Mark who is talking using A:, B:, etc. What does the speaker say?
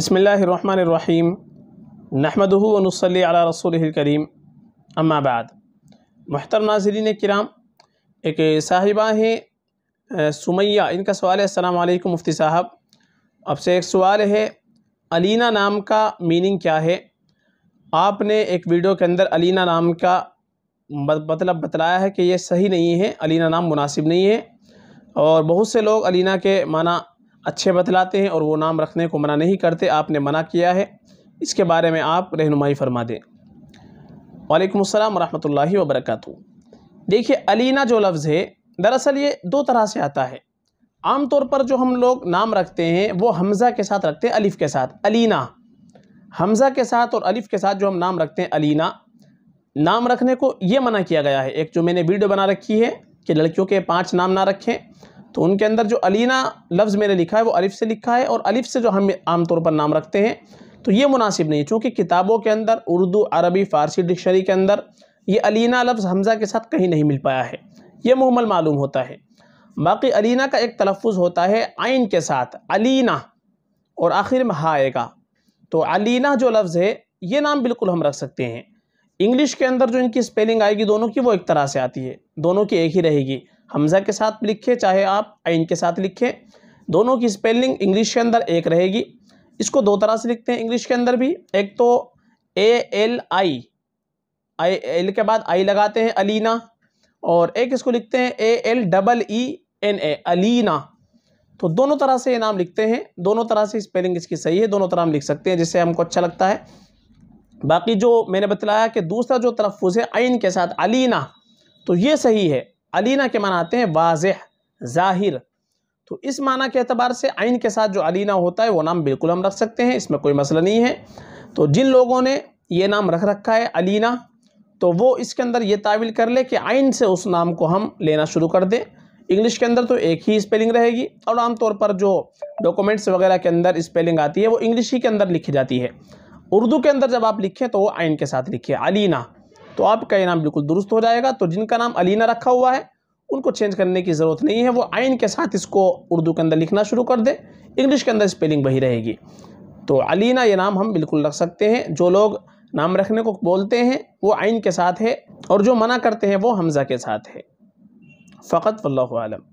A: बसमीम नहमदनसली अला रसूल करीम अम्माबाद महतर नाजरीन कराम एक साहिबा हैं सुमैया इनका सवाल है अल्लाम मुफ्ती साहब आपसे एक सवाल है अलीना नाम का मीनिंग क्या है आपने एक वीडियो के अंदर अलीना नाम का मतलब बतलाया है कि ये सही नहीं है अलीना नाम मुनासिब नहीं है और बहुत से लोग अलीना के माना अच्छे बतलाते हैं और वो नाम रखने को मना नहीं करते आपने मना किया है इसके बारे में आप रहनुमाई फरमा दें वालेकुम अस्सलाम रहमतुल्लाहि व देखिए अलीना जो लफ्ज़ है दरअसल ये दो तरह से आता है आम तौर पर जो हम लोग नाम रखते हैं वो हमज़ा के साथ रखते हैं अलिफ़ के साथ अलीना हमज़ा के साथ और अलिफ़ के साथ जो हम नाम रखते हैं अलीना नाम रखने को ये मना किया गया है एक जो मैंने वीडियो बना रखी है कि लड़कियों के पाँच नाम ना रखें तो उनके अंदर जो अलीना लफ्ज़ मैंने लिखा है वो अलिफ़ से लिखा है और अलिफ़ से जो हम आमतौर पर नाम रखते हैं तो ये मुनासिब नहीं चूँकि किताबों के अंदर उर्दू अरबी फ़ारसी डिक्शनरी के अंदर ये अलीना लफ्ज़ हमज़ा के साथ कहीं नहीं मिल पाया है ये मुहमल मालूम होता है बाकी अलीना का एक तलफ़ होता है आइन के साथ अलीना और आखिर में हा आएगा तो अलीना जो लफ्ज़ है ये नाम बिल्कुल हम रख सकते हैं इंग्लिश के अंदर जो इनकी स्पेलिंग आएगी दोनों की वो एक तरह से आती है दोनों की एक ही रहेगी हमज़ा के साथ लिखें चाहे आप आइन के साथ लिखें दोनों की स्पेलिंग इंग्लिश के अंदर एक रहेगी इसको दो तरह से लिखते हैं इंग्लिश के अंदर भी एक तो A L I I L के बाद आई लगाते हैं अलीना और एक इसको लिखते हैं A L double E N A Aleena तो दोनों तरह से ये नाम लिखते हैं दोनों तरह से स्पेलिंग इसकी सही है दोनों तरह हम लिख सकते हैं जिससे हमको अच्छा लगता है बाकी जो मैंने बतलाया कि दूसरा जो तरफ है आइन के साथ अलीना तो ये सही है अलीना के माना आते हैं वाजह ज़ाहिर तो इस माना के अतबार से आइन के साथ जो अलीना होता है वो नाम बिल्कुल हम रख सकते हैं इसमें कोई मसला नहीं है तो जिन लोगों ने ये नाम रख रखा है अलीना तो वो इसके अंदर ये ताविल कर ले कि आइन से उस नाम को हम लेना शुरू कर दें इंग्लिश के अंदर तो एक ही स्पेलिंग रहेगी और आमतौर पर जो डॉक्यूमेंट्स वगैरह के अंदर स्पेलिंग आती है वो इंग्लिश ही के अंदर लिखी जाती है उर्दू के अंदर जब आप लिखें तो वो आइन के साथ लिखिए अलीना तो आपका ये नाम बिल्कुल दुरुस्त हो जाएगा तो जिनका नाम अलीना रखा हुआ है उनको चेंज करने की ज़रूरत नहीं है वो आइन के साथ इसको उर्दू के अंदर लिखना शुरू कर दे इंग्लिश के अंदर स्पेलिंग वही रहेगी तो अलीना ये नाम हम बिल्कुल रख सकते हैं जो लोग नाम रखने को बोलते हैं वो आइन के साथ है और जो मना करते हैं वो हमज़ा के साथ है फ़कत वल्लम